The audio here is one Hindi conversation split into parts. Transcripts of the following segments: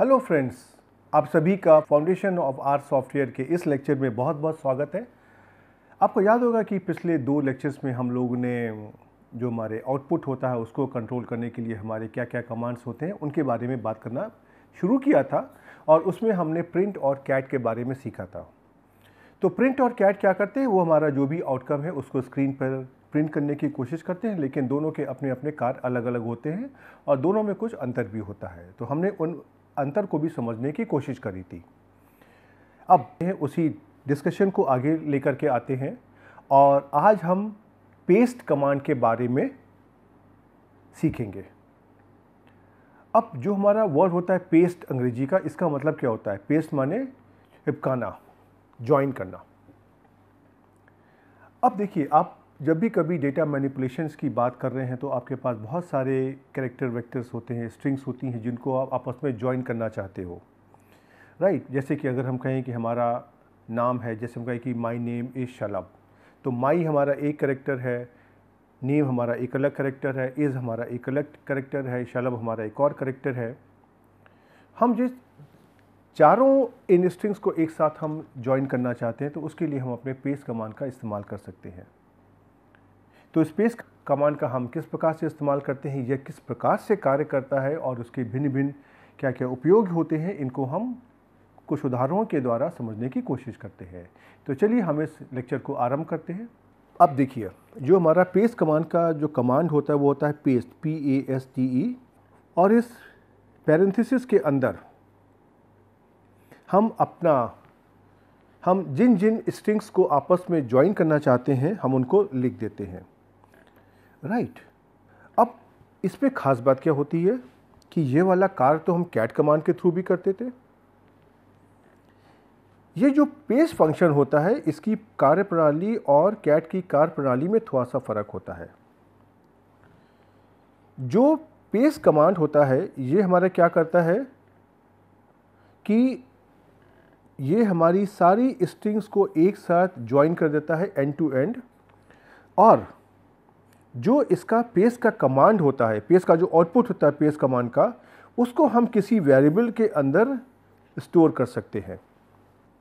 हेलो फ्रेंड्स आप सभी का फाउंडेशन ऑफ आर सॉफ्टवेयर के इस लेक्चर में बहुत बहुत स्वागत है आपको याद होगा कि पिछले दो लेक्चर्स में हम लोगों ने जो हमारे आउटपुट होता है उसको कंट्रोल करने के लिए हमारे क्या क्या कमांड्स होते हैं उनके बारे में बात करना शुरू किया था और उसमें हमने प्रिंट और कैट के बारे में सीखा था तो प्रिंट और कैट क्या करते हैं वो हमारा जो भी आउटकम है उसको स्क्रीन पर प्रिंट करने की कोशिश करते हैं लेकिन दोनों के अपने अपने कार्य अलग अलग होते हैं और दोनों में कुछ अंतर भी होता है तो हमने उन अंतर को भी समझने की कोशिश करी थी अब उसी डिस्कशन को आगे लेकर के आते हैं और आज हम पेस्ट कमांड के बारे में सीखेंगे अब जो हमारा वर्ड होता है पेस्ट अंग्रेजी का इसका मतलब क्या होता है पेस्ट माने चिपकाना ज्वाइन करना अब देखिए आप जब भी कभी डेटा मैनिपुलेशंस की बात कर रहे हैं तो आपके पास बहुत सारे कैरेक्टर वेक्टर्स होते हैं स्ट्रिंग्स होती हैं जिनको आप आपस में ज्वाइन करना चाहते हो राइट right? जैसे कि अगर हम कहें कि हमारा नाम है जैसे हम कहें कि माई नेम इज़ शलभ तो माई हमारा एक करेक्टर है नेम हमारा एक अलग करेक्टर है इज़ हमारा एक अलग करेक्टर है शलभ हमारा एक और करेक्टर है हम जिस चारों इन स्ट्रिंग्स को एक साथ हम ज्वाइन करना चाहते हैं तो उसके लिए हम अपने पेस कमान का इस्तेमाल कर सकते हैं तो स्पेस कमांड का हम किस प्रकार से इस्तेमाल करते हैं यह किस प्रकार से कार्य करता है और उसके भिन्न भिन्न क्या क्या उपयोग होते हैं इनको हम कुछ उदाहरणों के द्वारा समझने की कोशिश करते हैं तो चलिए हम इस लेक्चर को आरंभ करते हैं अब देखिए जो हमारा पेस कमांड का जो कमांड होता है वो होता है paste P A S T E और इस पैरेंथिस के अंदर हम अपना हम जिन जिन स्ट्रिंग्स को आपस में ज्वाइन करना चाहते हैं हम उनको लिख देते हैं राइट अब इस पर ख़ास बात क्या होती है कि ये वाला कार्य तो हम कैट कमांड के थ्रू भी करते थे ये जो पेस फंक्शन होता है इसकी कार्य प्रणाली और कैट की कार्य प्रणाली में थोड़ा सा फ़र्क होता है जो पेस कमांड होता है ये हमारा क्या करता है कि ये हमारी सारी स्ट्रिंग्स को एक साथ ज्वाइन कर देता है एंड टू एंड और जो इसका पेस का कमांड होता है पेस का जो आउटपुट होता है पेस कमांड का उसको हम किसी वेरिएबल के अंदर स्टोर कर सकते हैं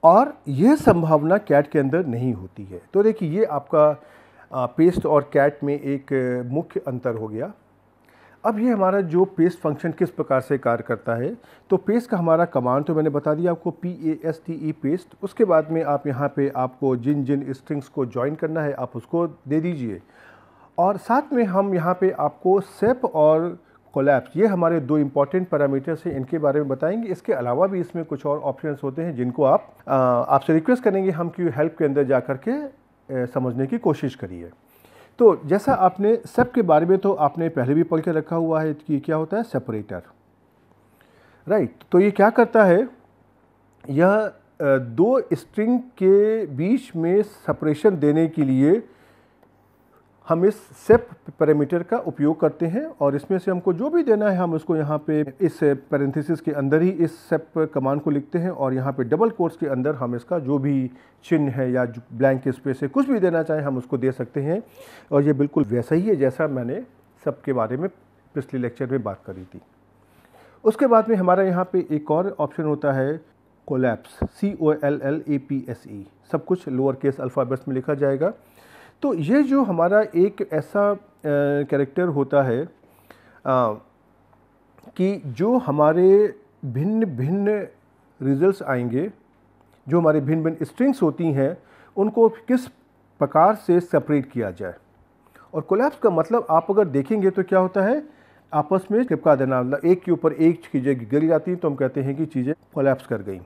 और यह संभावना कैट के अंदर नहीं होती है तो देखिए ये आपका पेस्ट और कैट में एक मुख्य अंतर हो गया अब ये हमारा जो पेस्ट फंक्शन किस प्रकार से कार्य करता है तो पेस्ट का हमारा कमांड तो मैंने बता दिया आपको P A S T E paste उसके बाद में आप यहाँ पे आपको जिन जिन स्ट्रिंग्स को ज्वाइन करना है आप उसको दे दीजिए और साथ में हम यहाँ पे आपको सेप और कोलैप्स ये हमारे दो इम्पॉर्टेंट पैरामीटर्स हैं इनके बारे में बताएंगे इसके अलावा भी इसमें कुछ और ऑप्शंस होते हैं जिनको आप आपसे रिक्वेस्ट करेंगे हम क्यों हेल्प के अंदर जा कर के समझने की कोशिश करिए तो जैसा आपने सेप के बारे में तो आपने पहले भी पढ़ के रखा हुआ है कि क्या होता है सेपरेटर राइट right, तो ये क्या करता है यह दो स्ट्रिंग के बीच में सेपरेशन देने के लिए हम इस सेप पैरामीटर का उपयोग करते हैं और इसमें से हमको जो भी देना है हम उसको यहाँ पे इस पैरेंथिस के अंदर ही इस सेप कमांड को लिखते हैं और यहाँ पे डबल कोर्स के अंदर हम इसका जो भी चिन्ह है या ब्लैंक स्पेस है कुछ भी देना चाहें हम उसको दे सकते हैं और ये बिल्कुल वैसा ही है जैसा मैंने सब के बारे में पिछले लेक्चर में बात करी थी उसके बाद में हमारा यहाँ पर एक और ऑप्शन होता है collapse C O L L A P S E सब कुछ लोअर केस अल्फ़ाबेट्स में लिखा जाएगा तो ये जो हमारा एक ऐसा कैरेक्टर होता है आ, कि जो हमारे भिन्न भिन्न रिजल्ट्स आएंगे जो हमारे भिन्न भिन्न स्ट्रिंग्स होती हैं उनको किस प्रकार से सेपरेट किया जाए और कोलैप्स का मतलब आप अगर देखेंगे तो क्या होता है आपस में चिपका देना मतलब एक के ऊपर एक चीज़ें गिर जाती हैं तो हम कहते हैं कि चीज़ें कोलैप्स कर गई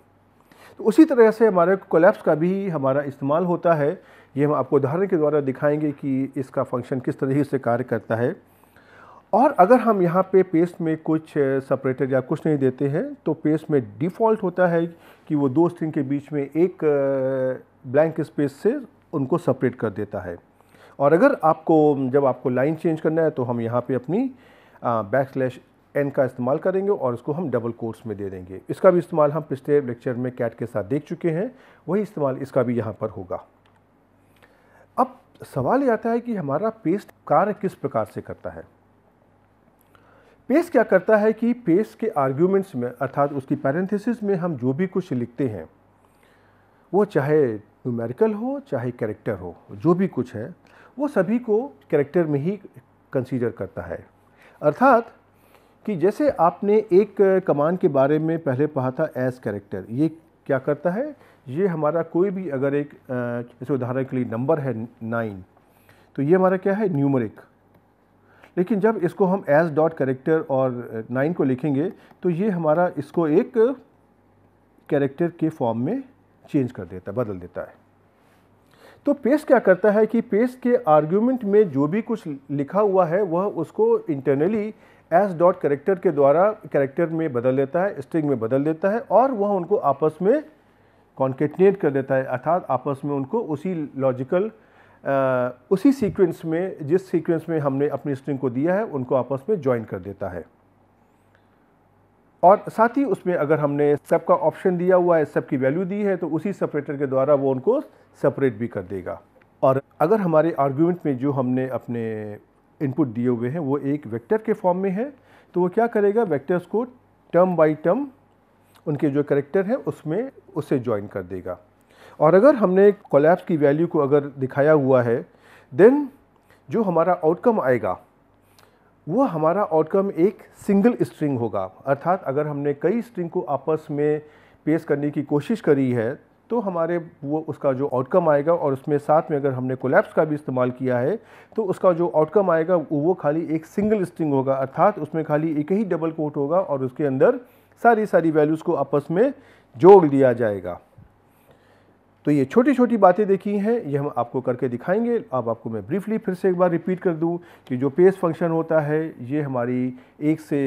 तो उसी तरह से हमारे कोलैप्स का भी हमारा इस्तेमाल होता है ये हम आपको उदाहरण के द्वारा दिखाएंगे कि इसका फंक्शन किस तरह से कार्य करता है और अगर हम यहाँ पे पेस्ट में कुछ सेपरेटर या कुछ नहीं देते हैं तो पेस्ट में डिफ़ॉल्ट होता है कि वो दो स्ट्रिंग के बीच में एक ब्लैंक स्पेस से उनको सेपरेट कर देता है और अगर आपको जब आपको लाइन चेंज करना है तो हम यहाँ पे अपनी बैक स्लैश एन का इस्तेमाल करेंगे और उसको हम डबल कोर्स में दे देंगे इसका भी इस्तेमाल हम पिछले लेक्चर में कैट के साथ देख चुके हैं वही इस्तेमाल इसका भी यहाँ पर होगा अब सवाल ये आता है कि हमारा पेस्ट कार्य किस प्रकार से करता है पेस्ट क्या करता है कि पेस्ट के आर्ग्यूमेंट्स में अर्थात उसकी पैरेंथेसिस में हम जो भी कुछ लिखते हैं वो चाहे न्यूमेरिकल हो चाहे कैरेक्टर हो जो भी कुछ है वो सभी को कैरेक्टर में ही कंसीडर करता है अर्थात कि जैसे आपने एक कमान के बारे में पहले पढ़ा था एज कैरेक्टर ये क्या करता है ये हमारा कोई भी अगर एक जैसे उदाहरण के लिए नंबर है नाइन तो ये हमारा क्या है न्यूमरिक लेकिन जब इसको हम एज डॉट करेक्टर और नाइन को लिखेंगे तो ये हमारा इसको एक कैरेक्टर के फॉर्म में चेंज कर देता है बदल देता है तो पेस क्या करता है कि पेस के आर्ग्यूमेंट में जो भी कुछ लिखा हुआ है वह उसको इंटरनली एस डॉट करेक्टर के द्वारा करेक्टर में बदल देता है स्ट्रिंग में बदल देता है और वह उनको आपस में कॉन्केटनेट कर देता है अर्थात आपस में उनको उसी लॉजिकल उसी सीक्वेंस में जिस सीक्वेंस में हमने अपनी स्ट्रिंग को दिया है उनको आपस में ज्वाइन कर देता है और साथ ही उसमें अगर हमने सब का ऑप्शन दिया हुआ है सब की वैल्यू दी है तो उसी सेपरेटर के द्वारा वो उनको सेपरेट भी कर देगा और अगर हमारे आर्ग्यूमेंट में जो हमने अपने इनपुट दिए हुए हैं वो एक वेक्टर के फॉर्म में है तो वो क्या करेगा वेक्टर्स को टर्म बाय टर्म उनके जो करेक्टर हैं उसमें उसे ज्वाइन कर देगा और अगर हमने कोलैप्स की वैल्यू को अगर दिखाया हुआ है देन जो हमारा आउटकम आएगा वह हमारा आउटकम एक सिंगल स्ट्रिंग होगा अर्थात अगर हमने कई स्ट्रिंग को आपस में पेश करने की कोशिश करी है तो हमारे वो उसका जो आउटकम आएगा और उसमें साथ में अगर हमने कोलैप्स का भी इस्तेमाल किया है तो उसका जो आउटकम आएगा वो खाली एक सिंगल स्ट्रिंग होगा अर्थात उसमें खाली एक ही डबल कोट होगा और उसके अंदर सारी सारी वैल्यूज़ को आपस में जोड़ लिया जाएगा तो ये छोटी छोटी बातें देखी हैं ये हम आपको करके दिखाएंगे अब आपको मैं ब्रीफली फिर से एक बार रिपीट कर दूं कि जो पेस फंक्शन होता है ये हमारी एक से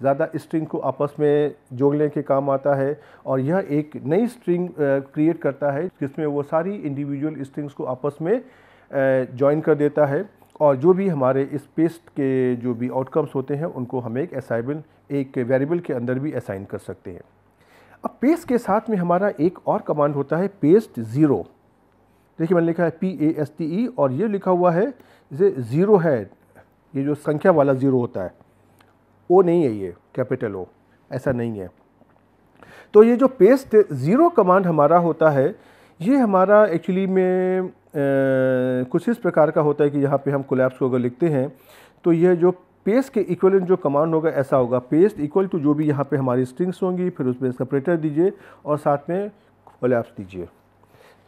ज़्यादा स्ट्रिंग को आपस में जोड़ने के काम आता है और यह एक नई स्ट्रिंग क्रिएट करता है जिसमें वो सारी इंडिविजुअल स्ट्रिंग्स को आपस में ज्वाइन कर देता है और जो भी हमारे इस पेस्ट के जो भी आउटकम्स होते हैं उनको हमें एक असाइबल एक वेरिएबल के अंदर भी असाइन कर सकते हैं अब पेस्ट के साथ में हमारा एक और कमांड होता है पेस्ट ज़ीरो देखिए मैंने लिखा है P A S T E और ये लिखा हुआ है इसे ज़ीरो है ये जो संख्या वाला ज़ीरो होता है ओ नहीं है ये कैपिटल ओ ऐसा नहीं है तो ये जो पेस्ट ज़ीरो कमांड हमारा होता है ये हमारा एक्चुअली में आ, कुछ इस प्रकार का होता है कि यहाँ पे हम कोलैप्स को अगर लिखते हैं तो यह जो पेस्ट के इक्वलेंट जो कमांड होगा ऐसा होगा पेस्ट इक्वल टू जो भी यहाँ पे हमारी स्ट्रिंग्स होंगी फिर उसमें सेपरेटर दीजिए और साथ में कोलैप्स दीजिए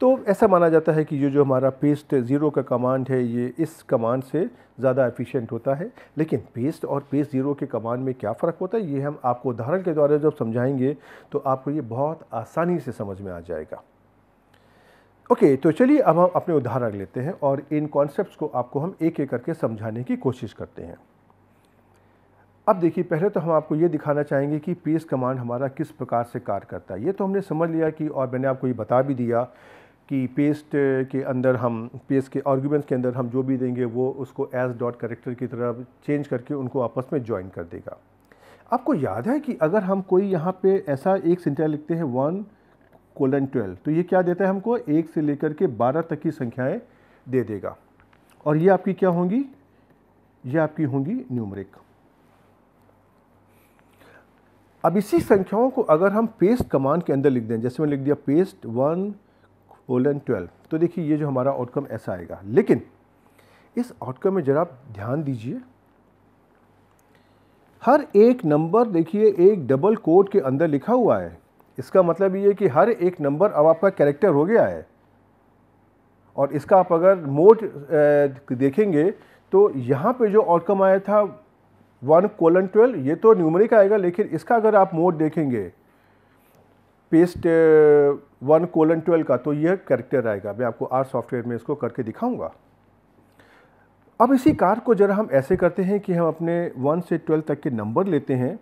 तो ऐसा माना जाता है कि ये जो हमारा पेस्ट ज़ीरो का कमांड है ये इस कमांड से ज़्यादा एफिशिएंट होता है लेकिन पेस्ट और पेस्ट ज़ीरो के कमांड में क्या फ़र्क होता है ये हम आपको उदाहरण के द्वारा जब समझाएंगे तो आपको ये बहुत आसानी से समझ में आ जाएगा ओके तो चलिए अब हम अपने उदाहरण लेते हैं और इन कॉन्सेप्ट को आपको हम एक एक करके समझाने की कोशिश करते हैं अब देखिए पहले तो हम आपको ये दिखाना चाहेंगे कि पी कमांड हमारा किस प्रकार से कार्य करता है ये तो हमने समझ लिया कि और मैंने आपको ये बता भी दिया कि पेस्ट के अंदर हम पेस्ट के आर्ग्यूमेंट्स के अंदर हम जो भी देंगे वो उसको एज डॉट करेक्टर की तरह चेंज करके उनको आपस में ज्वाइन कर देगा आपको याद है कि अगर हम कोई यहाँ पे ऐसा एक सिंटा लिखते हैं वन कोलन ट्वेल्व तो ये क्या देता है हमको एक से लेकर के बारह तक की संख्याएँ दे देगा और ये आपकी क्या होंगी ये आपकी होंगी न्यूमरिक अब इसी संख्याओं को अगर हम पेस्ट कमांड के अंदर लिख दें जैसे मैंने लिख दिया पेस्ट वन कोलन ट्वेल्व तो देखिए ये जो हमारा आउटकम ऐसा आएगा लेकिन इस आउटकम में ज़रा ध्यान दीजिए हर एक नंबर देखिए एक डबल कोड के अंदर लिखा हुआ है इसका मतलब ये कि हर एक नंबर अब आपका कैरेक्टर हो गया है और इसका आप अगर मोड देखेंगे तो यहाँ पे जो आउटकम आया था वन कोलन ट्वेल्व ये तो न्यूमरिक आएगा लेकिन इसका अगर आप मोड देखेंगे पेस्ट वन कोलन ट्वेल्व का तो यह कैरेक्टर आएगा मैं आपको आर सॉफ्टवेयर में इसको करके दिखाऊंगा अब इसी कार को ज़रा हम ऐसे करते हैं कि हम अपने वन से ट्वेल्व तक के नंबर लेते हैं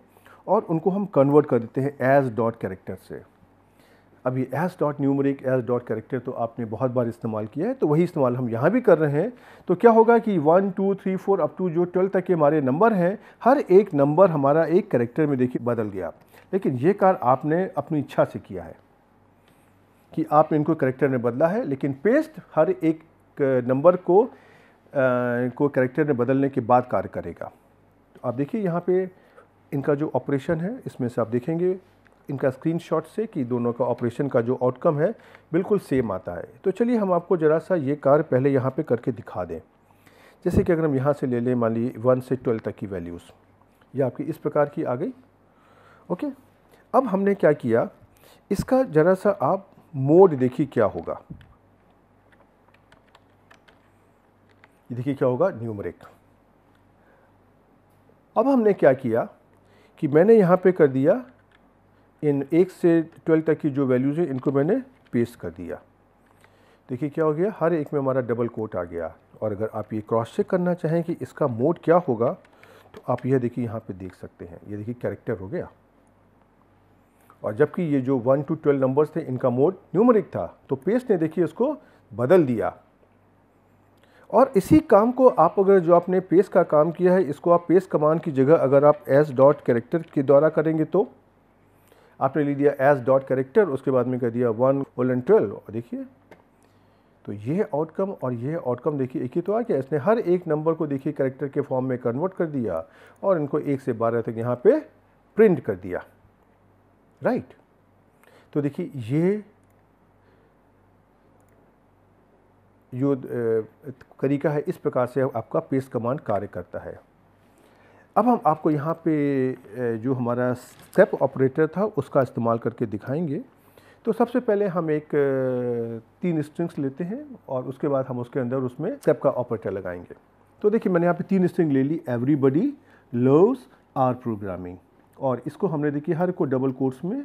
और उनको हम कन्वर्ट कर देते हैं एज डॉट कैरेक्टर से अभी as dot numeric as dot character तो आपने बहुत बार इस्तेमाल किया है तो वही इस्तेमाल हम यहाँ भी कर रहे हैं तो क्या होगा कि one two three four up to जो ट्वेल्व तक के हमारे नंबर हैं हर एक नंबर हमारा एक करेक्टर में देखिए बदल गया लेकिन ये कार्य आपने अपनी इच्छा से किया है कि आपने इनको करेक्टर में बदला है लेकिन पेस्ट हर एक नंबर को आ, को करेक्टर में बदलने के बाद कार्य करेगा तो आप देखिए यहाँ पे इनका जो ऑपरेशन है इसमें से आप देखेंगे इनका शॉट से कि दोनों का ऑपरेशन का जो आउटकम है बिल्कुल सेम आता है तो चलिए हम आपको ज़रा सा ये कार्य पहले यहाँ पे करके दिखा दें जैसे कि अगर हम यहाँ से ले लें मान ली वन से ट्वेल्व तक की वैल्यूज़ यह आपकी इस प्रकार की आ गई ओके अब हमने क्या किया इसका ज़रा सा आप मोड देखिए क्या होगा ये देखिए क्या होगा न्यूमरिक अब हमने क्या किया कि मैंने यहाँ पे कर दिया इन एक से ट्वेल्व तक की जो वैल्यूज़ हैं इनको मैंने पेस्ट कर दिया देखिए क्या हो गया हर एक में हमारा डबल कोट आ गया और अगर आप ये क्रॉस चेक करना चाहें कि इसका मोड क्या होगा तो आप यह देखिए यहाँ पे देख सकते हैं ये देखिए कैरेक्टर हो गया और जबकि ये जो वन टू ट्वेल्व नंबर्स थे इनका मोड न्यूमरिक था तो पेस्ट ने देखिए इसको बदल दिया और इसी काम को आप अगर जो आपने पेस का काम किया है इसको आप पेस कमान की जगह अगर आप एस डॉट कैरेक्टर के द्वारा करेंगे तो आपने ले लिया एज डॉट करेक्टर उसके बाद में कर दिया वन ओलन ट्वेल्व और देखिए तो यह आउटकम और यह आउटकम देखिए एक ही तो आ गया इसने हर एक नंबर को देखिए करेक्टर के फॉर्म में कन्वर्ट कर दिया और इनको एक से बारह तक यहाँ पे प्रिंट कर दिया राइट तो देखिए ये जो तरीका है इस प्रकार से आपका पेस्ट कमांड कार्य करता है अब हम आपको यहाँ पे जो हमारा स्टेप ऑपरेटर था उसका इस्तेमाल करके दिखाएंगे तो सबसे पहले हम एक तीन स्ट्रिंग्स लेते हैं और उसके बाद हम उसके अंदर उसमें स्टेप का ऑपरेटर लगाएंगे तो देखिए मैंने यहाँ पे तीन स्ट्रिंग ले ली एवरीबडी लव्स आर प्रोग्रामिंग और इसको हमने देखिए हर को डबल कोर्स में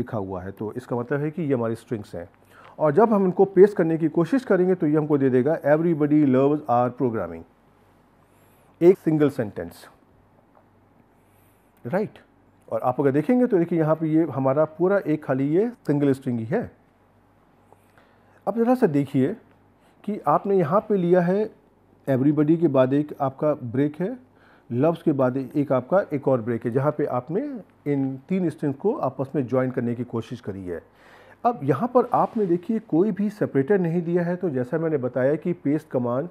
लिखा हुआ है तो इसका मतलब है कि ये हमारी स्ट्रिंग्स हैं और जब हम इनको पेश करने की कोशिश करेंगे तो ये हमको दे देगा एवरीबडी लव्स आर प्रोग्रामिंग एक सिंगल सेंटेंस राइट और आप अगर देखेंगे तो देखिए यहाँ पे ये हमारा पूरा एक खाली ये सिंगल स्ट्रिंग ही है अब ज़रा से देखिए कि आपने यहाँ पे लिया है एवरीबडी के बाद एक आपका ब्रेक है लव्स के बाद एक आपका एक और ब्रेक है जहाँ पे आपने इन तीन स्ट्रिंग को आपस में ज्वाइन करने की कोशिश करी है अब यहाँ पर आपने देखिए कोई भी सेपरेटर नहीं दिया है तो जैसा मैंने बताया कि पेस्ट कमांड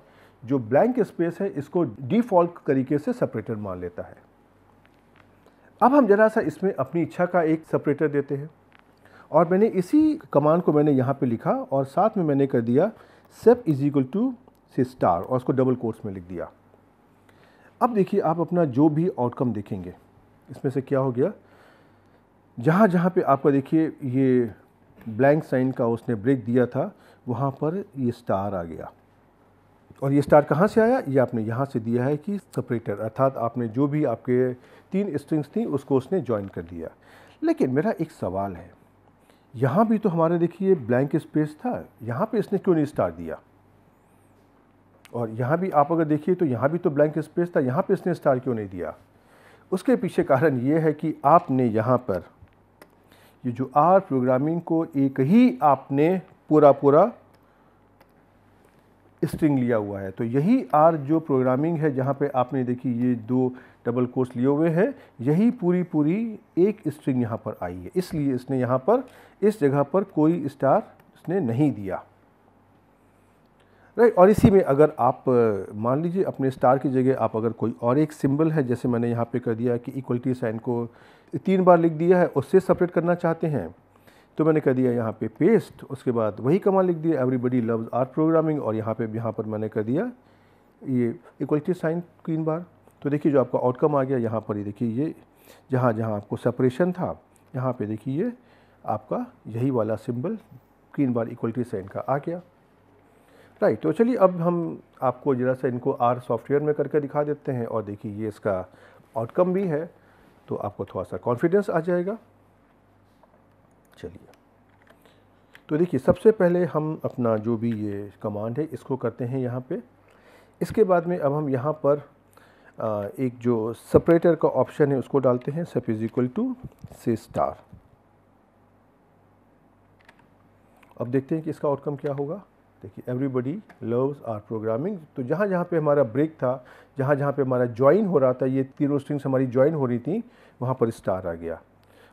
जो ब्लैंक स्पेस है इसको डिफ़ॉल्ट तरीके से सेपरेटर मान लेता है अब हम ज़रा सा इसमें अपनी इच्छा का एक सेपरेटर देते हैं और मैंने इसी कमांड को मैंने यहाँ पे लिखा और साथ में मैंने कर दिया सेप इज इक्वल टू से स्टार और उसको डबल कोर्स में लिख दिया अब देखिए आप अपना जो भी आउटकम देखेंगे इसमें से क्या हो गया जहाँ जहाँ पे आपका देखिए ये ब्लैंक साइन का उसने ब्रेक दिया था वहाँ पर ये स्टार आ गया और ये स्टार कहाँ से आया ये आपने यहाँ से दिया है कि सेपरेटर अर्थात आपने जो भी आपके तीन स्ट्रिंग्स थी उसको उसने ज्वाइन कर दिया लेकिन मेरा एक सवाल है यहाँ भी तो हमारे देखिए ब्लैंक स्पेस था यहाँ पे इसने क्यों नहीं स्टार दिया और यहाँ भी आप अगर देखिए तो यहाँ भी तो ब्लैंक स्पेस था यहाँ पे इसने स्टार क्यों नहीं दिया उसके पीछे कारण ये है कि आपने यहाँ पर ये जो आर प्रोग्रामिंग को एक ही आपने पूरा पूरा स्ट्रिंग लिया हुआ है तो यही आर जो प्रोग्रामिंग है जहाँ पे आपने देखी ये दो डबल कोर्स लिए हुए हैं यही पूरी पूरी एक स्ट्रिंग यहाँ पर आई है इसलिए इसने यहाँ पर इस जगह पर कोई स्टार इसने नहीं दिया राइट और इसी में अगर आप मान लीजिए अपने स्टार की जगह आप अगर कोई और एक सिंबल है जैसे मैंने यहाँ पे कर दिया कि इक्वलिटी साइन को तीन बार लिख दिया है उससे सेपरेट करना चाहते हैं तो मैंने कर दिया यहाँ पे पेस्ट उसके बाद वही कमा लिख दिया एवरीबडी लव्स आर्ट प्रोग्रामिंग और यहाँ पे यहाँ पर मैंने कर दिया ये इक्वलिटी साइन तीन बार तो देखिए जो आपका आउटकम आ गया यहाँ पर ये देखिए ये जहाँ जहाँ आपको सेपरेशन था यहाँ पे देखिए ये आपका यही वाला सिंबल तीन बार इक्वलिटी साइन का आ गया राइट तो चलिए अब हम आपको ज़रा सा इनको आर सॉफ्टवेयर में करके दिखा देते हैं और देखिए ये इसका आउटकम भी है तो आपको थोड़ा सा कॉन्फिडेंस आ जाएगा चलिए तो देखिए सबसे पहले हम अपना जो भी ये कमांड है इसको करते हैं यहाँ पे इसके बाद में अब हम यहाँ पर एक जो सेपरेटर का ऑप्शन है उसको डालते हैं सेप इज़ इक्वल टू से स्टार अब देखते हैं कि इसका आउटकम क्या होगा देखिए एवरीबडी लव्स आर प्रोग्रामिंग तो जहाँ जहाँ पे हमारा ब्रेक था जहाँ जहाँ पे हमारा ज्वाइन हो रहा था ये तीनों स्ट्रिंग्स हमारी ज्वाइन हो रही थी वहाँ पर स्टार आ गया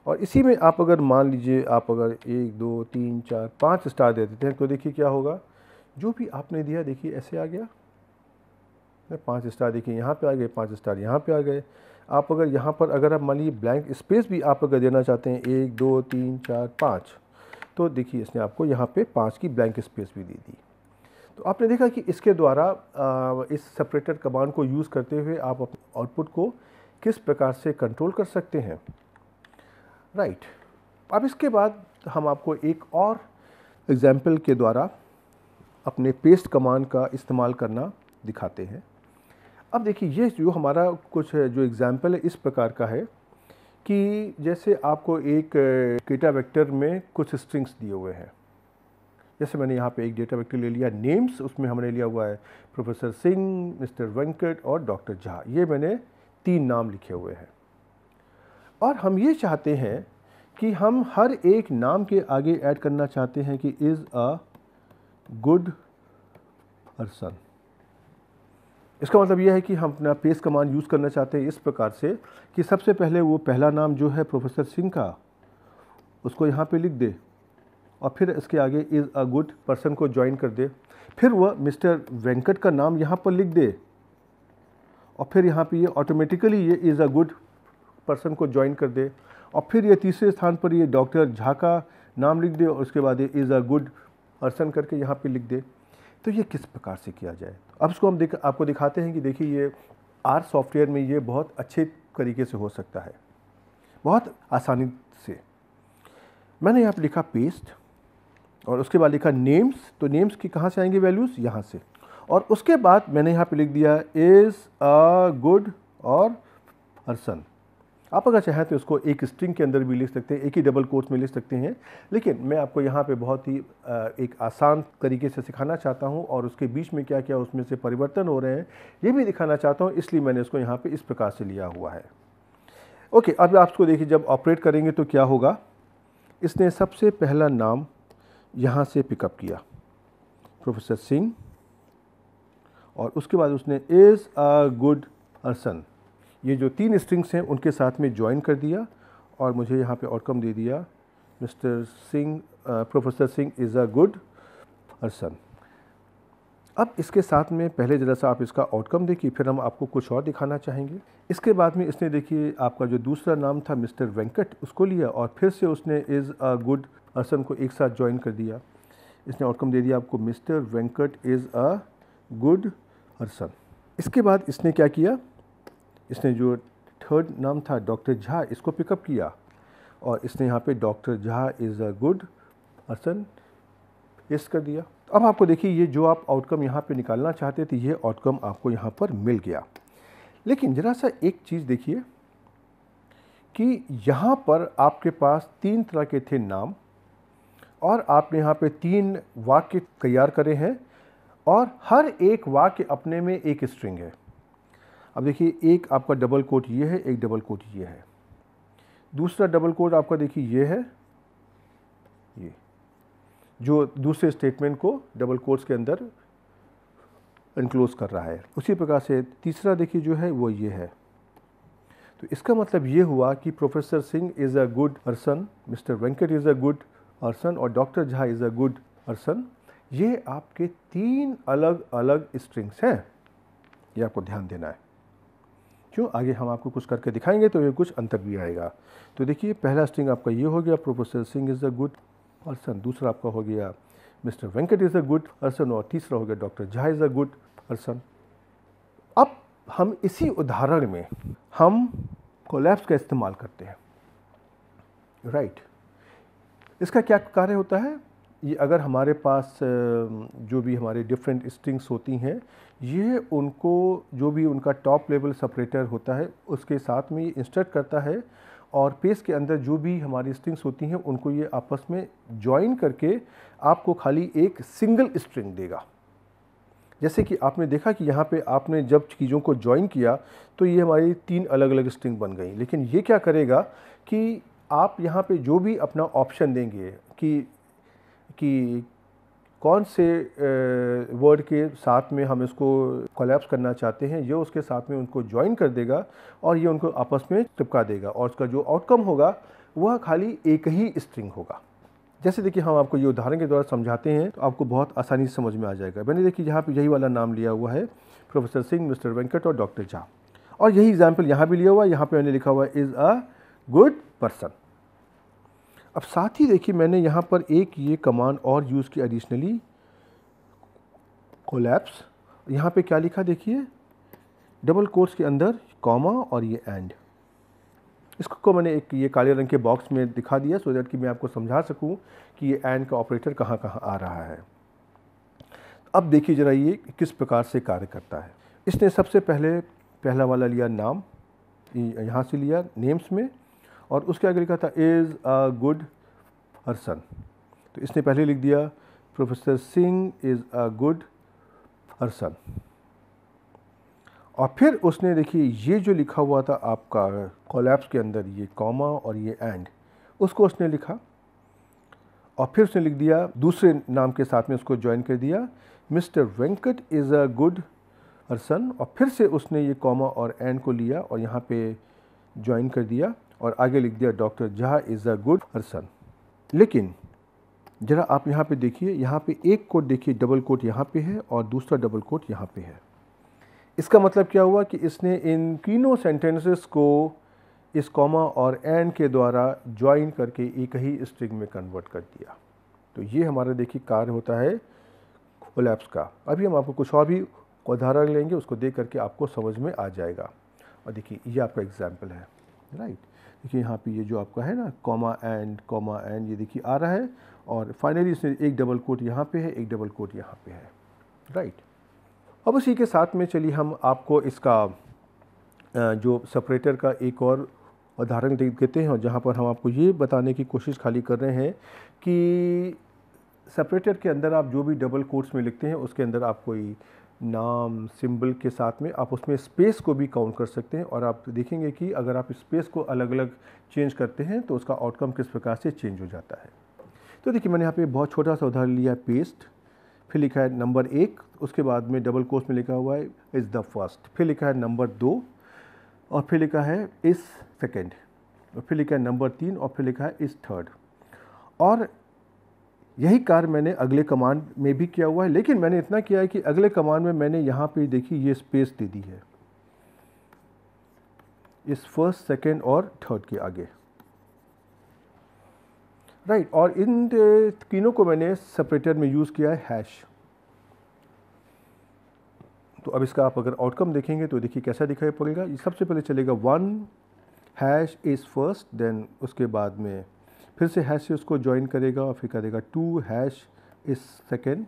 और इसी में आप अगर मान लीजिए आप अगर एक दो तीन चार पाँच स्टार दे देते हैं तो देखिए क्या होगा जो भी आपने दिया देखिए ऐसे आ गया पाँच स्टार देखिए यहाँ पे आ गए पाँच स्टार यहाँ पे आ गए आप अगर यहाँ पर अगर आप मान लीजिए ब्लैंक स्पेस भी आप अगर देना चाहते हैं एक दो तीन चार पाँच तो देखिए इसने आपको यहाँ पे पाँच की ब्लैंक स्पेस भी दे दी तो आपने देखा कि इसके द्वारा इस सेपरेटेड कमांड को यूज़ करते हुए आप अपने आउटपुट को किस प्रकार से कंट्रोल कर सकते हैं राइट अब इसके बाद हम आपको एक और एग्ज़ाम्पल के द्वारा अपने पेस्ट कमांड का इस्तेमाल करना दिखाते हैं अब देखिए ये जो हमारा कुछ जो एग्ज़ाम्पल है इस प्रकार का है कि जैसे आपको एक डेटा वेक्टर में कुछ स्ट्रिंग्स दिए हुए हैं जैसे मैंने यहाँ पे एक डेटा वेक्टर ले लिया नेम्स उसमें हमने लिया हुआ है प्रोफेसर सिंह मिस्टर वेंकट और डॉक्टर झा ये मैंने तीन नाम लिखे हुए हैं और हम ये चाहते हैं कि हम हर एक नाम के आगे ऐड करना चाहते हैं कि इज़ अ गुड पर्सन इसका मतलब यह है कि हम अपना पेस कमांड यूज़ करना चाहते हैं इस प्रकार से कि सबसे पहले वो पहला नाम जो है प्रोफेसर सिंह का उसको यहाँ पे लिख दे और फिर इसके आगे इज़ अ गुड पर्सन को ज्वाइन कर दे फिर वह मिस्टर वेंकट का नाम यहाँ पर लिख दे और फिर यहाँ पे ये ऑटोमेटिकली ये इज़ अ गुड पर्सन को ज्वाइन कर दे और फिर ये तीसरे स्थान पर ये डॉक्टर झा का नाम लिख दे और उसके बाद ये इज़ अ गुड पर्सन करके यहाँ पे लिख दे तो ये किस प्रकार से किया जाए तो अब इसको हम देख आपको दिखाते हैं कि देखिए ये आर सॉफ्टवेयर में ये बहुत अच्छे तरीके से हो सकता है बहुत आसानी से मैंने यहाँ पर लिखा पेस्ट और उसके बाद लिखा नेम्स तो नेम्स की कहाँ से आएंगे वैल्यूज़ यहाँ से और उसके बाद मैंने यहाँ पे लिख दिया इज़ अ गुड और पर्सन आप अगर चाहें तो इसको एक स्ट्रिंग के अंदर भी लिख सकते हैं एक ही डबल कोर्स में लिख सकते हैं लेकिन मैं आपको यहाँ पे बहुत ही एक आसान तरीके से सिखाना चाहता हूँ और उसके बीच में क्या क्या उसमें से परिवर्तन हो रहे हैं ये भी दिखाना चाहता हूँ इसलिए मैंने इसको यहाँ पर इस प्रकार से लिया हुआ है ओके अब आप इसको देखिए जब ऑपरेट करेंगे तो क्या होगा इसने सबसे पहला नाम यहाँ से पिकअप किया प्रोफेसर सिंह और उसके बाद उसने इज़ अ गुड अर्सन ये जो तीन स्ट्रिंग्स हैं उनके साथ में ज्वाइन कर दिया और मुझे यहाँ पे आउटकम दे दिया mister Singh professor Singh is a good person अब इसके साथ में पहले ज़रा सा आप इसका आउटकम देखिए फिर हम आपको कुछ और दिखाना चाहेंगे इसके बाद में इसने देखिए आपका जो दूसरा नाम था मिस्टर वेंकट उसको लिया और फिर से उसने इज़ अ गुड पर्सन को एक साथ ज्वाइन कर दिया इसने आउटकम दे दिया आपको mister Venkat is a good person इसके बाद इसने क्या किया इसने जो थर्ड नाम था डॉक्टर झा इसको पिकअप किया और इसने यहाँ पे doctor Jha is a good person इस कर दिया अब आपको देखिए ये जो आप आउटकम यहाँ पे निकालना चाहते थे ये आउटकम आपको यहाँ पर मिल गया लेकिन ज़रा सा एक चीज़ देखिए कि यहाँ पर आपके पास तीन तरह के थे नाम और आपने यहाँ पे तीन वाक्य तैयार करे हैं और हर एक वाक्य अपने में एक स्ट्रिंग है अब देखिए एक आपका डबल कोट ये है एक डबल कोट ये है दूसरा डबल कोट आपका देखिए ये है ये जो दूसरे स्टेटमेंट को डबल कोट्स के अंदर इनक्लोज कर रहा है उसी प्रकार से तीसरा देखिए जो है वो ये है तो इसका मतलब ये हुआ कि professor Singh is a good person mister Venkat is a good person और doctor Jha is a good person ये आपके तीन अलग अलग स्ट्रिंग्स हैं ये आपको ध्यान देना है क्यों आगे हम आपको कुछ करके दिखाएंगे तो ये कुछ अंतर भी आएगा तो देखिए पहला स्ट्रिंग आपका ये हो गया professor Singh is a good person दूसरा आपका हो गया mister Venkat is a good person और तीसरा हो गया doctor Jha is a good person अब हम इसी उदाहरण में हम कोलैप्स का इस्तेमाल करते हैं राइट right. इसका क्या कार्य होता है ये अगर हमारे पास जो भी हमारे डिफरेंट स्ट्रिंग्स होती हैं ये उनको जो भी उनका टॉप लेवल सेपरेटर होता है उसके साथ में ये इंस्ट्रक्ट करता है और पेस के अंदर जो भी हमारी स्ट्रिंग्स होती हैं उनको ये आपस में जॉइन करके आपको खाली एक सिंगल स्ट्रिंग देगा जैसे कि आपने देखा कि यहाँ पे आपने जब चीज़ों को जॉइन किया तो ये हमारी तीन अलग अलग स्ट्रिंग बन गई लेकिन ये क्या करेगा कि आप यहाँ पे जो भी अपना ऑप्शन देंगे कि कि कौन से वर्ड के साथ में हम इसको कोलैप्स करना चाहते हैं ये उसके साथ में उनको ज्वाइन कर देगा और ये उनको आपस में चिपका देगा और उसका जो आउटकम होगा वह खाली एक ही स्ट्रिंग होगा जैसे देखिए हम आपको ये उदाहरण के द्वारा समझाते हैं तो आपको बहुत आसानी से समझ में आ जाएगा मैंने देखिए यहाँ पर यही वाला नाम लिया हुआ है प्रोफेसर सिंह मिस्टर वेंकट और डॉक्टर झा और यही एग्जाम्पल यहाँ भी लिया हुआ है यहाँ पर मैंने लिखा हुआ इज़ अ गुड पर्सन अब साथ ही देखिए मैंने यहाँ पर एक ये कमांड और यूज़ की एडिशनली कोलैप्स यहाँ पे क्या लिखा देखिए डबल कोर्स के अंदर कॉमा और ये एंड इसको मैंने एक ये काले रंग के बॉक्स में दिखा दिया सो दैट कि मैं आपको समझा सकूं कि ये एंड का ऑपरेटर कहाँ कहाँ आ रहा है अब देखिए जरा ये किस प्रकार से कार्य करता है इसने सबसे पहले पहला वाला लिया नाम यहाँ से लिया नेम्स में और उसके आगे लिखा था इज़ अ गुड पर्सन तो इसने पहले लिख दिया professor Singh is a good person और फिर उसने देखिए ये जो लिखा हुआ था आपका कोलैप्स के अंदर ये कॉमा और ये एंड उसको उसने लिखा और फिर उसने लिख दिया दूसरे नाम के साथ में उसको ज्वाइन कर दिया mister Venkat is a good person और फिर से उसने ये कॉमा और एंड को लिया और यहाँ पे ज्वाइन कर दिया और आगे लिख दिया डॉक्टर जहा इज़ अ गुड पर्सन लेकिन ज़रा आप यहाँ पे देखिए यहाँ पे एक कोट देखिए डबल कोट यहाँ पे है और दूसरा डबल कोट यहाँ पे है इसका मतलब क्या हुआ कि इसने इन तीनों सेंटेंसेस को इस कॉमा और एंड के द्वारा ज्वाइन करके एक ही स्ट्रिंग में कन्वर्ट कर दिया तो ये हमारा देखिए कार्य होता है कोलैप्स का अभी हम आपको कुछ और भी उदाहरण लेंगे उसको देख करके आपको समझ में आ जाएगा और देखिए ये आपका एग्जाम्पल है राइट देखिए यहाँ पे ये जो आपका है ना कॉमा एंड कॉमा एंड ये देखिए आ रहा है और फाइनली इसमें एक डबल कोट यहाँ पे है एक डबल कोट यहाँ पे है राइट अब उसी के साथ में चलिए हम आपको इसका जो सेपरेटर का एक और उदाहरण देते हैं और जहाँ पर हम आपको ये बताने की कोशिश खाली कर रहे हैं कि सेपरेटर के अंदर आप जो भी डबल कोट्स में लिखते हैं उसके अंदर आप कोई नाम सिंबल के साथ में आप उसमें स्पेस को भी काउंट कर सकते हैं और आप देखेंगे कि अगर आप स्पेस को अलग अलग चेंज करते हैं तो उसका आउटकम किस प्रकार से चेंज हो जाता है तो देखिए मैंने यहाँ पे बहुत छोटा सा उदाहरण लिया है पेस्ट फिर लिखा है नंबर एक उसके बाद में डबल कोर्स में लिखा हुआ है इज़ द फर्स्ट फिर लिखा है नंबर दो और फिर लिखा है इस सेकेंड और फिर लिखा है नंबर तीन और फिर लिखा है इस थर्ड और यही कार्य मैंने अगले कमांड में भी किया हुआ है लेकिन मैंने इतना किया है कि अगले कमांड में मैंने यहाँ पे देखी ये स्पेस दे दी है इस फर्स्ट सेकेंड और थर्ड के आगे राइट right, और इन तीनों को मैंने सेपरेटर में यूज़ किया है हैश तो अब इसका आप अगर आउटकम देखेंगे तो देखिए कैसा दिखाई पड़ेगा सबसे पहले चलेगा one hash is first then उसके बाद में फिर से हैश से उसको ज्वाइन करेगा और फिर करेगा टू हैश इस सेकेंड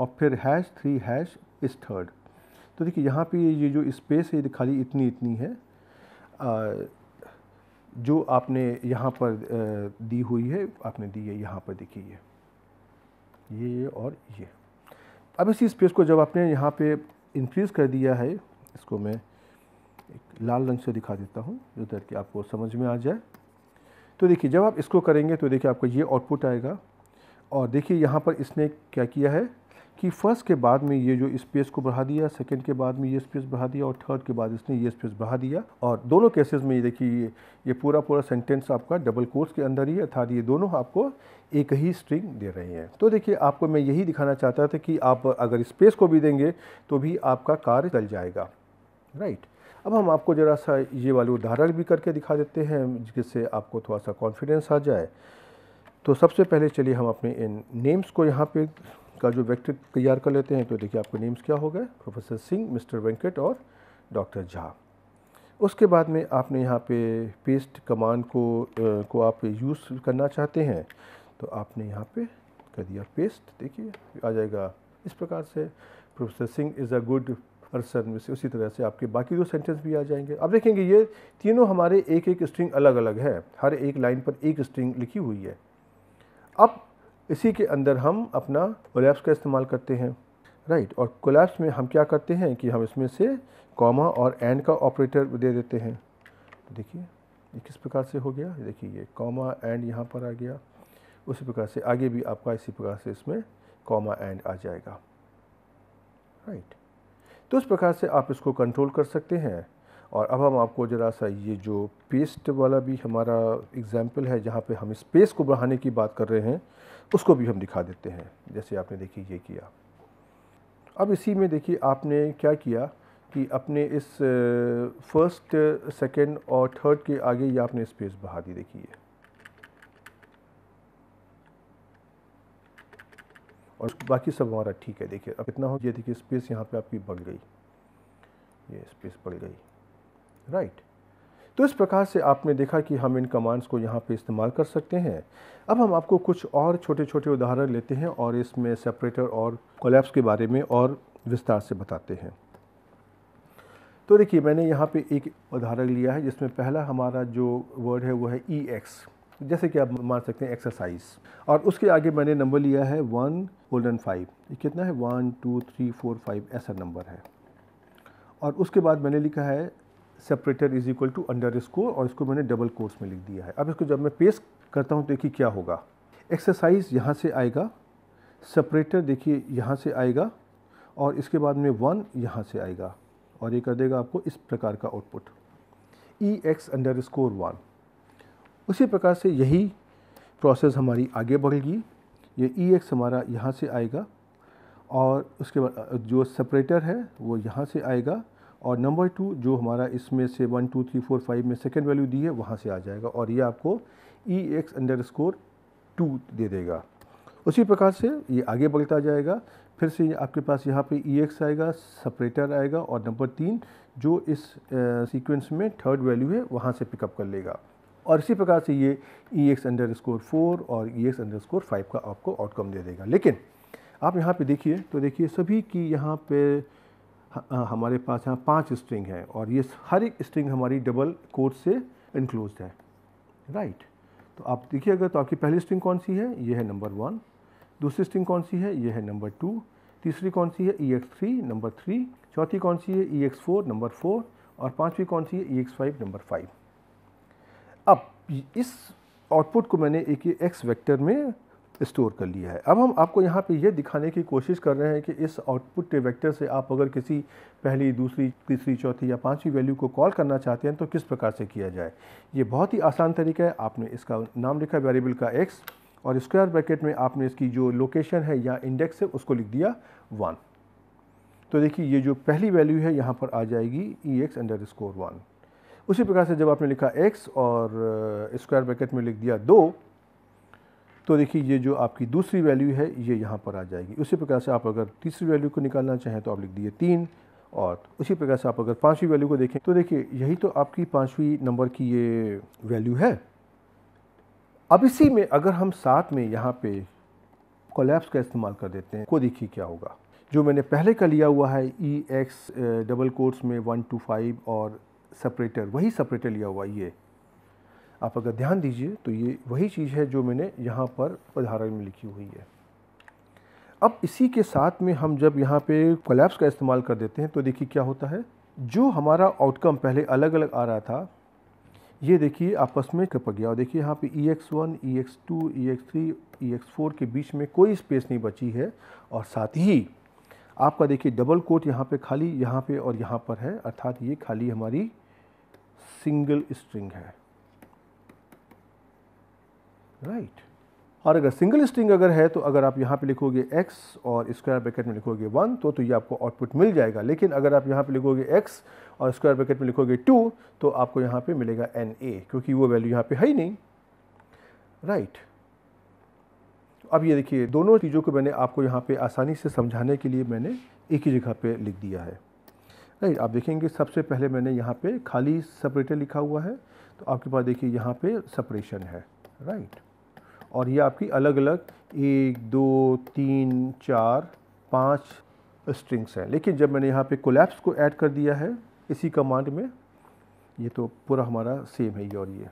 और फिर hash three hash is third तो देखिए यहाँ पे ये जो स्पेस है ये खाली इतनी इतनी है आ, जो आपने यहाँ पर दी हुई है आपने दी है यहाँ पर देखिए ये ये और ये अब इसी स्पेस को जब आपने यहाँ पे इंक्रीज़ कर दिया है इसको मैं एक लाल रंग से दिखा देता हूँ जो कि आपको समझ में आ जाए तो देखिए जब आप इसको करेंगे तो देखिए आपको ये आउटपुट आएगा और देखिए यहाँ पर इसने क्या किया है कि फ़र्स्ट के बाद में ये जो स्पेस को बढ़ा दिया सेकंड के बाद में ये स्पेस बढ़ा दिया और थर्ड के बाद इसने ये स्पेस बढ़ा दिया और दोनों केसेस में ये देखिए ये ये पूरा पूरा सेंटेंस आपका डबल कोर्स के अंदर ही अर्थात ये दोनों आपको एक ही स्ट्रिंग दे रहे हैं तो देखिए आपको मैं यही दिखाना चाहता था कि आप अगर स्पेस को भी देंगे तो भी आपका कार्य चल जाएगा राइट अब हम आपको ज़रा सा ये वाले उदाहरण भी करके दिखा देते हैं जिससे आपको थोड़ा सा कॉन्फिडेंस आ जाए तो सबसे पहले चलिए हम अपने इन नेम्स को यहाँ पे का जो वेक्टर तैयार कर लेते हैं तो देखिए आपके नेम्स क्या हो गए प्रोफेसर सिंह मिस्टर वेंकट और डॉक्टर झा उसके बाद में आपने यहाँ पे पेस्ट कमांड को आ, को आप यूज़ करना चाहते हैं तो आपने यहाँ पे कर दिया पेस्ट देखिए आ जाएगा इस प्रकार से professor Singh is a good person में से उसी तरह से आपके बाकी दो सेंटेंस भी आ जाएंगे अब देखेंगे ये तीनों हमारे एक एक स्ट्रिंग अलग अलग है हर एक लाइन पर एक स्ट्रिंग लिखी हुई है अब इसी के अंदर हम अपना कोलैप्स का इस्तेमाल करते हैं राइट और कोलैप्स में हम क्या करते हैं कि हम इसमें से कॉमा और एंड का ऑपरेटर दे देते हैं तो देखिए ये किस प्रकार से हो गया देखिए ये कॉमा एंड यहाँ पर आ गया उसी प्रकार से आगे भी आपका इसी प्रकार से इसमें कॉमा एंड आ जाएगा राइट right. तो इस प्रकार से आप इसको कंट्रोल कर सकते हैं और अब हम आपको ज़रा सा ये जो पेस्ट वाला भी हमारा एग्ज़ाम्पल है जहाँ पे हम स्पेस को बढ़ाने की बात कर रहे हैं उसको भी हम दिखा देते हैं जैसे आपने देखिए ये किया अब इसी में देखिए आपने क्या किया कि अपने इस फर्स्ट सेकंड और थर्ड के आगे ये आपने स्पेस बढ़ा दी देखिए और बाकी सब हमारा ठीक है देखिए अब इतना हो ये देखिए स्पेस यहाँ पे आपकी बढ़ गई ये स्पेस बढ़ गई राइट तो इस प्रकार से आपने देखा कि हम इन कमांड्स को यहाँ पे इस्तेमाल कर सकते हैं अब हम आपको कुछ और छोटे छोटे उदाहरण लेते हैं और इसमें सेपरेटर और कोलैप्स के बारे में और विस्तार से बताते हैं तो देखिए मैंने यहाँ पे एक उदाहरण लिया है जिसमें पहला हमारा जो वर्ड है वो है ई e एक्स जैसे कि आप मान सकते हैं एक्सरसाइज और उसके आगे मैंने नंबर लिया है वन गोल्डन फाइव ये कितना है one two three four five ऐसा नंबर है और उसके बाद मैंने लिखा है separator is equal to underscore और इसको मैंने डबल कोर्स में लिख दिया है अब इसको जब मैं पेश करता हूँ तो देखिए क्या होगा एक्सरसाइज यहाँ से आएगा सेपरेटर देखिए यहाँ से आएगा और इसके बाद में वन यहाँ से आएगा और ये कर देगा आपको इस प्रकार का output E X underscore one उसी प्रकार से यही प्रोसेस हमारी आगे बढ़ेगी ये ई e एक्स हमारा यहाँ से आएगा और उसके बाद जो सेपरेटर है वो यहाँ से आएगा और नंबर टू जो हमारा इसमें से one two three four five में सेकेंड वैल्यू दी है वहाँ से आ जाएगा और ये आपको E X underscore two दे देगा उसी प्रकार से ये आगे बढ़ता जाएगा फिर से आपके पास यहाँ पे ई e एक्स आएगा सेपरेटर आएगा और नंबर तीन जो इस सीक्वेंस में थर्ड वैल्यू है वहाँ से पिकअप कर लेगा और इसी प्रकार से ये E X underscore four और E X underscore five का आपको आउटकम दे देगा लेकिन आप यहाँ पे देखिए तो देखिए सभी की यहाँ पे हाँ, हमारे पास यहाँ पांच स्ट्रिंग हैं और ये हर एक स्ट्रिंग हमारी डबल कोर्स से इनक्लोज है राइट तो आप देखिए अगर तो आपकी पहली स्ट्रिंग कौन सी है ये है नंबर वन दूसरी स्ट्रिंग कौन सी है ये है नंबर टू तीसरी कौन सी है E X three number three चौथी कौन सी है E X four number four और पाँचवीं कौन सी है E X five number five अब इस आउटपुट को मैंने एक ही एक्स वेक्टर में स्टोर कर लिया है अब हम आपको यहाँ पे ये दिखाने की कोशिश कर रहे हैं कि इस आउटपुट वेक्टर से आप अगर किसी पहली दूसरी तीसरी चौथी या पांचवी वैल्यू को कॉल करना चाहते हैं तो किस प्रकार से किया जाए ये बहुत ही आसान तरीका है आपने इसका नाम लिखा वेरिएबल का एक्स और स्क्वायर ब्रैकेट में आपने इसकी जो लोकेशन है या इंडेक्स है उसको लिख दिया वन तो देखिए ये जो पहली वैल्यू है यहाँ पर आ जाएगी E X underscore one उसी प्रकार से जब आपने लिखा x और स्क्वायर ब्रैकेट में लिख दिया दो तो देखिए ये जो आपकी दूसरी वैल्यू है ये यहाँ पर आ जाएगी उसी प्रकार से आप अगर तीसरी वैल्यू को निकालना चाहें तो आप लिख दिए तीन और उसी प्रकार से आप अगर पाँचवीं वैल्यू को देखें तो देखिए यही तो आपकी पाँचवीं नंबर की ये वैल्यू है अब इसी में अगर हम साथ में यहाँ पे कोलैप्स का इस्तेमाल कर देते हैं को तो देखिए क्या होगा जो मैंने पहले का लिया हुआ है ई एक्स डबल कोर्स में वन टू फाइव और सेपरेटर वही सेपरेटर लिया हुआ ये आप अगर ध्यान दीजिए तो ये वही चीज़ है जो मैंने यहाँ पर उदाहरण में लिखी हुई है अब इसी के साथ में हम जब यहाँ पे कोलैप्स का इस्तेमाल कर देते हैं तो देखिए क्या होता है जो हमारा आउटकम पहले अलग अलग आ रहा था ये देखिए आपस में कप गया और देखिए यहाँ पे E X one E X two E X three E X four के बीच में कोई स्पेस नहीं बची है और साथ ही आपका देखिए डबल कोट यहाँ पे खाली यहाँ पे और यहाँ पर है अर्थात ये खाली हमारी सिंगल स्ट्रिंग है राइट right. और अगर सिंगल स्ट्रिंग अगर है तो अगर आप यहां पे लिखोगे x और स्क्वायर ब्रैकेट में लिखोगे वन तो तो ये आपको आउटपुट मिल जाएगा लेकिन अगर आप यहां पे लिखोगे x और स्क्वायर ब्रैकेट में लिखोगे टू तो आपको यहां पे मिलेगा एन ए क्योंकि वो वैल्यू यहां पे है ही नहीं राइट right. अब ये देखिए दोनों चीज़ों को मैंने आपको यहां पे आसानी से समझाने के लिए मैंने एक ही जगह पे लिख दिया है राइट आप देखेंगे सबसे पहले मैंने यहाँ पे खाली सेपरेटर लिखा हुआ है तो आपके पास देखिए यहाँ पे सेपरेशन है राइट और ये आपकी अलग अलग एक दो तीन चार पाँच स्ट्रिंग्स हैं लेकिन जब मैंने यहाँ पे कोलैप्स को ऐड कर दिया है इसी कमांड में ये तो पूरा हमारा सेम है ये और ये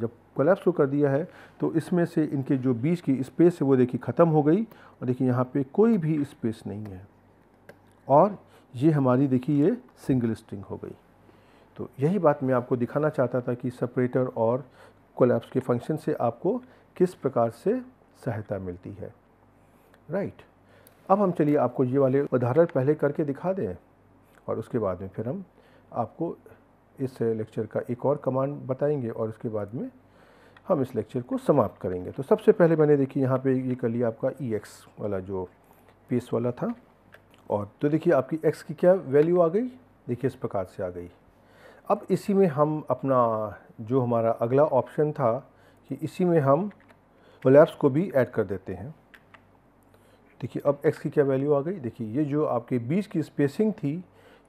जब कोलैप्स को कर दिया है तो इसमें से इनके जो बीच की स्पेस है वो देखिए ख़त्म हो गई और देखिए यहाँ पे कोई भी स्पेस नहीं है और ये हमारी देखिए ये सिंगल स्ट्रिंग हो गई तो यही बात मैं आपको दिखाना चाहता था कि सेपरेटर और कोलैप्स के फंक्शन से आपको किस प्रकार से सहायता मिलती है राइट अब हम चलिए आपको ये वाले उदाहरण पहले करके दिखा दें और उसके बाद में फिर हम आपको इस लेक्चर का एक और कमांड बताएंगे और उसके बाद में हम इस लेक्चर को समाप्त करेंगे तो सबसे पहले मैंने देखी यहाँ पे ये कर लिया आपका ई e वाला जो पेस वाला था और तो देखिए आपकी एक्स की क्या वैल्यू आ गई देखिए इस प्रकार से आ गई अब इसी में हम अपना जो हमारा अगला ऑप्शन था कि इसी में हम कोलैप्स को भी ऐड कर देते हैं देखिए अब एक्स की क्या वैल्यू आ गई देखिए ये जो आपके बीच की स्पेसिंग थी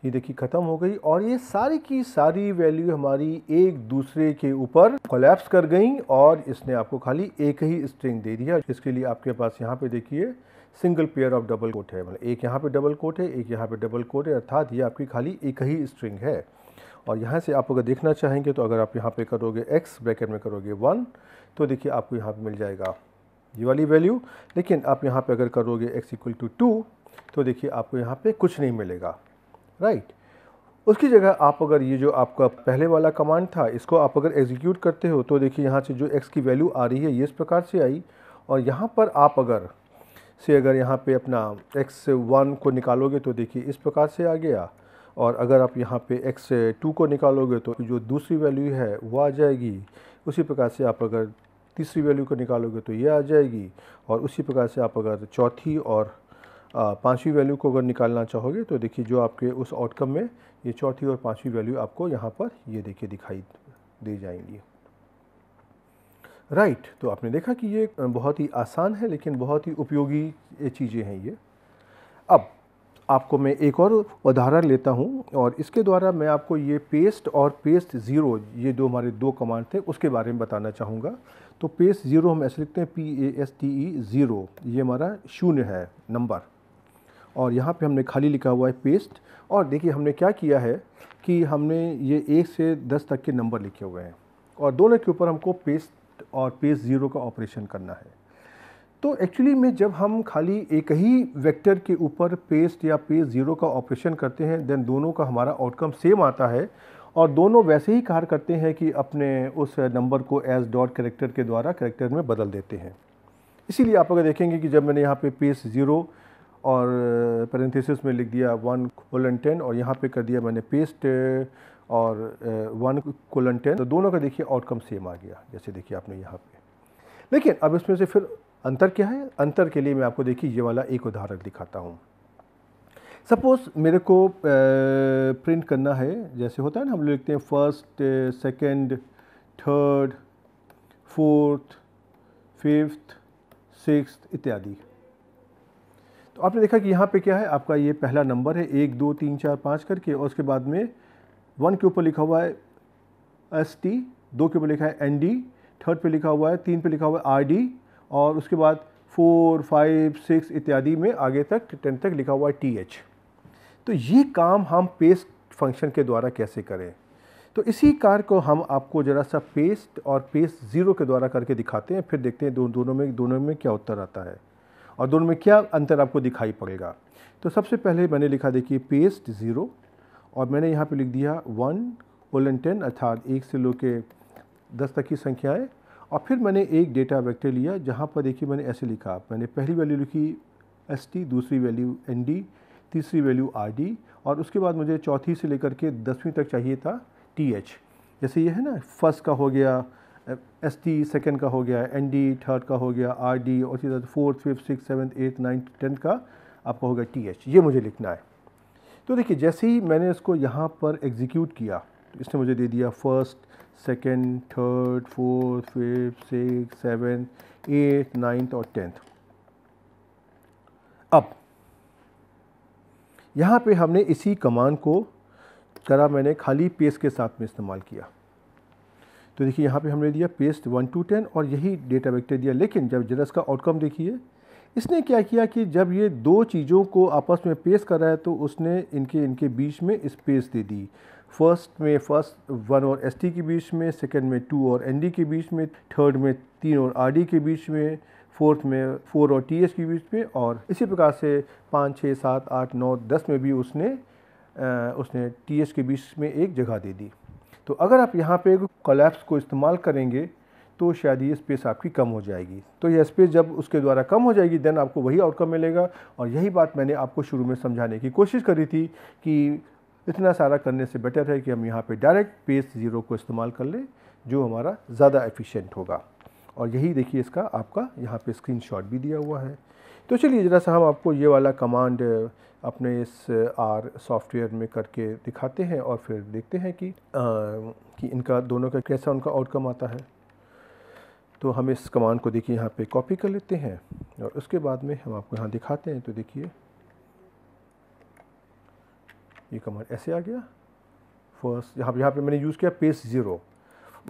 ये देखिए ख़त्म हो गई और ये सारी की सारी वैल्यू हमारी एक दूसरे के ऊपर कोलैप्स कर गई और इसने आपको खाली एक ही स्ट्रिंग दे दिया इसके लिए आपके पास यहाँ पे देखिए single pair of double quote है मतलब एक यहाँ पे डबल कोट है एक यहाँ पे डबल कोट है अर्थात ये आपकी खाली एक ही स्ट्रिंग है और यहाँ से आप अगर देखना चाहेंगे तो अगर आप यहाँ पे करोगे एक्स ब्रैकेट में करोगे वन तो देखिए आपको यहाँ पे मिल जाएगा ये वाली वैल्यू लेकिन आप यहाँ पे अगर करोगे एक्स इक्वल टू टू तो देखिए आपको यहाँ पे कुछ नहीं मिलेगा राइट उसकी जगह आप अगर ये जो आपका पहले वाला कमांड था इसको आप अगर एग्जीक्यूट करते हो तो देखिए यहाँ से जो एक्स की वैल्यू आ रही है ये इस प्रकार से आई और यहाँ पर आप अगर से अगर यहाँ पे अपना एक्स वन को निकालोगे तो देखिए इस प्रकार से आ गया और अगर आप यहाँ पे एक्स टू को निकालोगे तो जो दूसरी वैल्यू है वो आ जाएगी उसी प्रकार से आप अगर तीसरी वैल्यू को निकालोगे तो ये आ जाएगी और उसी प्रकार से आप अगर चौथी और पाँचवीं वैल्यू को अगर निकालना चाहोगे तो देखिए जो आपके उस आउटकम में ये चौथी और पाँचवीं वैल्यू आपको यहाँ पर ये देखिए दिखाई दे जाएंगी राइट right, तो आपने देखा कि ये बहुत ही आसान है लेकिन बहुत ही उपयोगी चीज़ें हैं ये अब आपको मैं एक और उदाहरण लेता हूँ और इसके द्वारा मैं आपको ये पेस्ट और पेस्ट ज़ीरो ये जो हमारे दो कमांड थे उसके बारे में बताना चाहूँगा तो पेस्ट ज़ीरो हम ऐसे लिखते हैं P A S T E zero ये हमारा शून्य है नंबर और यहाँ पे हमने खाली लिखा हुआ है पेस्ट और देखिए हमने क्या किया है कि हमने ये एक से दस तक के नंबर लिखे हुए हैं और दोनों के ऊपर हमको पेस्ट और पेज ज़ीरो का ऑपरेशन करना है तो एक्चुअली में जब हम खाली एक ही वेक्टर के ऊपर पेस्ट या पेज ज़ीरो का ऑपरेशन करते हैं देन दोनों का हमारा आउटकम सेम आता है और दोनों वैसे ही कार्य करते हैं कि अपने उस नंबर को एज डॉट करेक्टर के द्वारा करेक्टर में बदल देते हैं इसीलिए आप अगर देखेंगे कि जब मैंने यहाँ पे पेज ज़ीरो और पेरेंथेसिस में लिख दिया वन कोलन टेन और यहाँ पे कर दिया मैंने पेस्ट और वन कोलन टेन तो दोनों का देखिए आउटकम सेम आ गया जैसे देखिए आपने यहाँ पे लेकिन अब इसमें से फिर अंतर क्या है अंतर के लिए मैं आपको देखिए ये वाला एक उदाहरण दिखाता हूँ सपोज़ मेरे को प्रिंट करना है जैसे होता है ना हम लोग लिखते हैं first second third fourth fifth six इत्यादि तो आपने देखा कि यहाँ पे क्या है आपका ये पहला नंबर है एक दो तीन चार पाँच करके और उसके बाद में वन के ऊपर लिखा हुआ है एस टी दो के ऊपर लिखा है एन डी थर्ड पे लिखा हुआ है तीन पे लिखा हुआ है आर डी और उसके बाद फोर फाइव सिक्स इत्यादि में आगे तक टेन तक लिखा हुआ है टी एच तो ये काम हम पेस्ट फंक्शन के द्वारा कैसे करें तो इसी कार्य को हम आपको ज़रा सा पेस्ट और पेस्ट ज़ीरो के द्वारा करके दिखाते हैं फिर देखते हैं दो, दोनों में दोनों में क्या उत्तर आता है और दोनों में क्या अंतर आपको दिखाई पड़ेगा तो सबसे पहले मैंने लिखा देखिए पेस्ट ज़ीरो और मैंने यहाँ पे लिख दिया वन कोलन टेन अर्थात एक से लो के दस तक की संख्याएँ और फिर मैंने एक डेटा वेक्टर लिया जहाँ पर देखिए मैंने ऐसे लिखा मैंने पहली वैल्यू लिखी एस टी दूसरी वैल्यू एन डी तीसरी वैल्यू आर डी और उसके बाद मुझे चौथी से लेकर के दसवीं तक चाहिए था टी एच जैसे ये है ना फर्स्ट का हो गया एस टी सेकेंड का हो गया एन डी थर्ड का हो गया आर डी और इसी तरह fourth fifth six seventh eighth ninth tenth का आपका होगा टी एच ये मुझे लिखना है तो देखिए जैसे ही मैंने इसको यहाँ पर एग्जीक्यूट किया तो इसने मुझे दे दिया first second third fourth fifth six seven eight ninth और टेंथ अब यहाँ पे हमने इसी कमांड को करा मैंने खाली पेस्ट के साथ में इस्तेमाल किया तो देखिए यहाँ पे हमने दिया पेस्ट वन टू टेन और यही डेटा वेक्टर दिया लेकिन जब जरा इसका आउटकम देखिए इसने क्या किया कि जब ये दो चीज़ों को आपस में पेश कर रहा है तो उसने इनके इनके बीच में स्पेस दे दी फर्स्ट में फर्स्ट वन और एस के बीच में सेकेंड में टू और एन के बीच में थर्ड में तीन और आर के बीच में फोर्थ में फोर और टी के बीच में और इसी प्रकार से पाँच छः सात आठ नौ दस में भी उसने आ, उसने टी के बीच में एक जगह दे दी तो अगर आप यहाँ पे कोलैप्स को इस्तेमाल करेंगे तो शायद ये स्पेस आपकी कम हो जाएगी तो यह स्पेस जब उसके द्वारा कम हो जाएगी देन आपको वही आउटकम मिलेगा और यही बात मैंने आपको शुरू में समझाने की कोशिश करी थी कि इतना सारा करने से बेटर है कि हम यहाँ पे डायरेक्ट पेस ज़ीरो को इस्तेमाल कर लें जो हमारा ज़्यादा एफिशिएंट होगा और यही देखिए इसका आपका यहाँ पे स्क्रीन भी दिया हुआ है तो चलिए ज़रा सा हम आपको ये वाला कमांड अपने इस आर सॉफ्टवेयर में करके दिखाते हैं और फिर देखते हैं कि, आ, कि इनका दोनों का कैसा उनका आउटकम आता है तो हम इस कमांड को देखिए यहाँ पे कॉपी कर लेते हैं और उसके बाद में हम आपको यहाँ दिखाते हैं तो देखिए ये कमांड ऐसे आ गया फर्स्ट यहाँ यहाँ पे मैंने यूज़ किया पेस ज़ीरो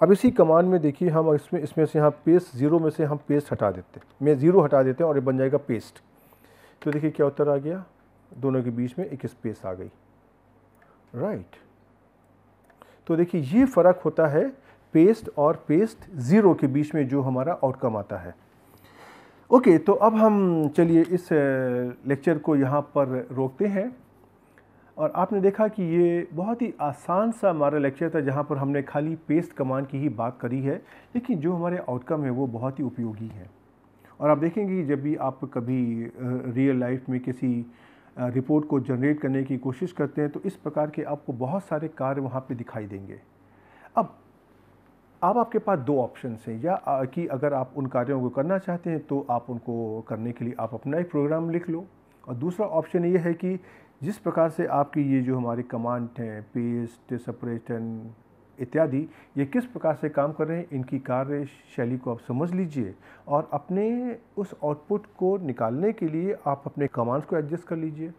अब इसी कमांड में देखिए हम इसमें इसमें से यहाँ पेस ज़ीरो में से हम पेस्ट हटा देते हैं मैं ज़ीरो हटा देते हैं और ये बन जाएगा पेस्ट तो देखिए क्या उत्तर आ गया दोनों के बीच में एक स्पेस आ गई राइट right. तो देखिए ये फ़र्क होता है पेस्ट और पेस्ट ज़ीरो के बीच में जो हमारा आउटकम आता है ओके okay, तो अब हम चलिए इस लेक्चर को यहाँ पर रोकते हैं और आपने देखा कि ये बहुत ही आसान सा हमारा लेक्चर था जहाँ पर हमने खाली पेस्ट कमांड की ही बात करी है लेकिन जो हमारे आउटकम है वो बहुत ही उपयोगी है और आप देखेंगे जब भी आप कभी रियल लाइफ में किसी रिपोर्ट को जनरेट करने की कोशिश करते हैं तो इस प्रकार के आपको बहुत सारे कार्य वहाँ पे दिखाई देंगे अब अब आपके पास दो ऑप्शन हैं या कि अगर आप उन कार्यों को करना चाहते हैं तो आप उनको करने के लिए आप अपना एक प्रोग्राम लिख लो और दूसरा ऑप्शन ये है कि जिस प्रकार से आपकी ये जो हमारी कमांड हैं पेस्ट सपरेशन इत्यादि ये किस प्रकार से काम कर रहे हैं इनकी कार्य शैली को आप समझ लीजिए और अपने उस आउटपुट को निकालने के लिए आप अपने कमांड्स को एडजस्ट कर लीजिए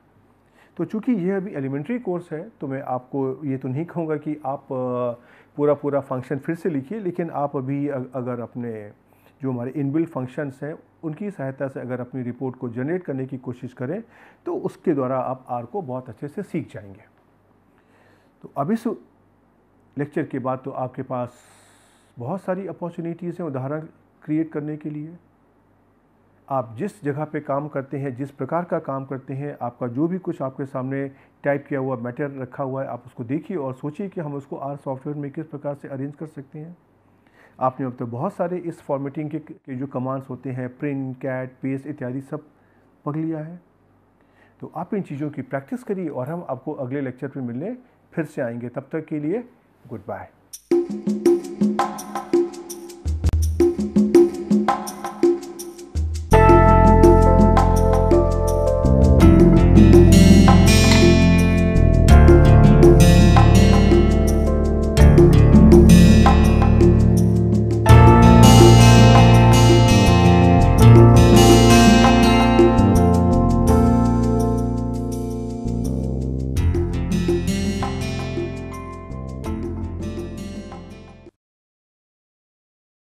तो चूंकि ये अभी एलिमेंट्री कोर्स है तो मैं आपको ये तो नहीं कहूँगा कि आप पूरा पूरा फंक्शन फिर से लिखिए लेकिन आप अभी अगर अपने जो हमारे इनबिल्ट फंक्शंस हैं उनकी सहायता से अगर अपनी रिपोर्ट को जनरेट करने की कोशिश करें तो उसके द्वारा आप आर को बहुत अच्छे से सीख जाएंगे तो अब इस लेक्चर के बाद तो आपके पास बहुत सारी अपॉर्चुनिटीज़ हैं उदाहरण क्रिएट करने के लिए आप जिस जगह पे काम करते हैं जिस प्रकार का काम करते हैं आपका जो भी कुछ आपके सामने टाइप किया हुआ मैटर रखा हुआ है आप उसको देखिए और सोचिए कि हम उसको आर सॉफ्टवेयर में किस प्रकार से अरेंज कर सकते हैं आपने अब तक तो बहुत सारे इस फॉर्मेटिंग के, के जो कमांड्स होते हैं प्रिंट कैट पेस्ट इत्यादि सब पढ़ लिया है तो आप इन चीज़ों की प्रैक्टिस करिए और हम आपको अगले लेक्चर पर मिलने फिर से आएंगे तब तक के लिए गुड बाय